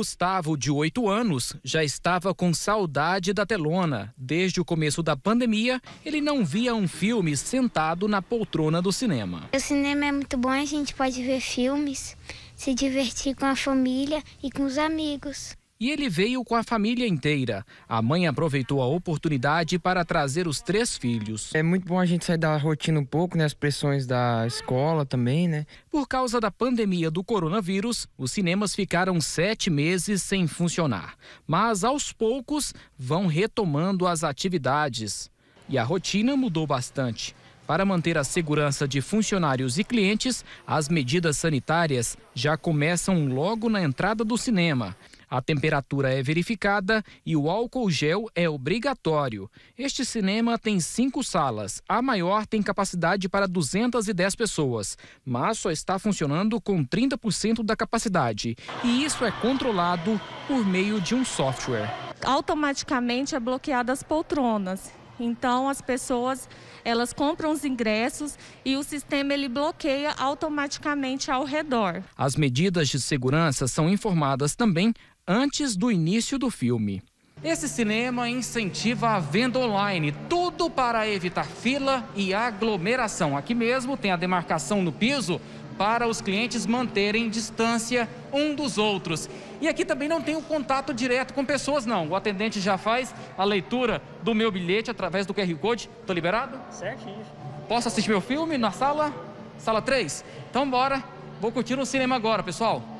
Gustavo, de 8 anos, já estava com saudade da telona. Desde o começo da pandemia, ele não via um filme sentado na poltrona do cinema. O cinema é muito bom, a gente pode ver filmes, se divertir com a família e com os amigos e ele veio com a família inteira. A mãe aproveitou a oportunidade para trazer os três filhos. É muito bom a gente sair da rotina um pouco, né? As pressões da escola também, né? Por causa da pandemia do coronavírus, os cinemas ficaram sete meses sem funcionar. Mas aos poucos vão retomando as atividades. E a rotina mudou bastante. Para manter a segurança de funcionários e clientes, as medidas sanitárias já começam logo na entrada do cinema. A temperatura é verificada e o álcool gel é obrigatório. Este cinema tem cinco salas. A maior tem capacidade para 210 pessoas, mas só está funcionando com 30% da capacidade. E isso é controlado por meio de um software. Automaticamente é bloqueada as poltronas. Então as pessoas elas compram os ingressos e o sistema ele bloqueia automaticamente ao redor. As medidas de segurança são informadas também antes do início do filme. Esse cinema incentiva a venda online, tudo para evitar fila e aglomeração. Aqui mesmo tem a demarcação no piso para os clientes manterem distância um dos outros. E aqui também não tem o um contato direto com pessoas, não. O atendente já faz a leitura do meu bilhete através do QR Code. Tô liberado? Certinho. Posso assistir meu filme na sala? Sala 3? Então bora, vou curtir o cinema agora, pessoal.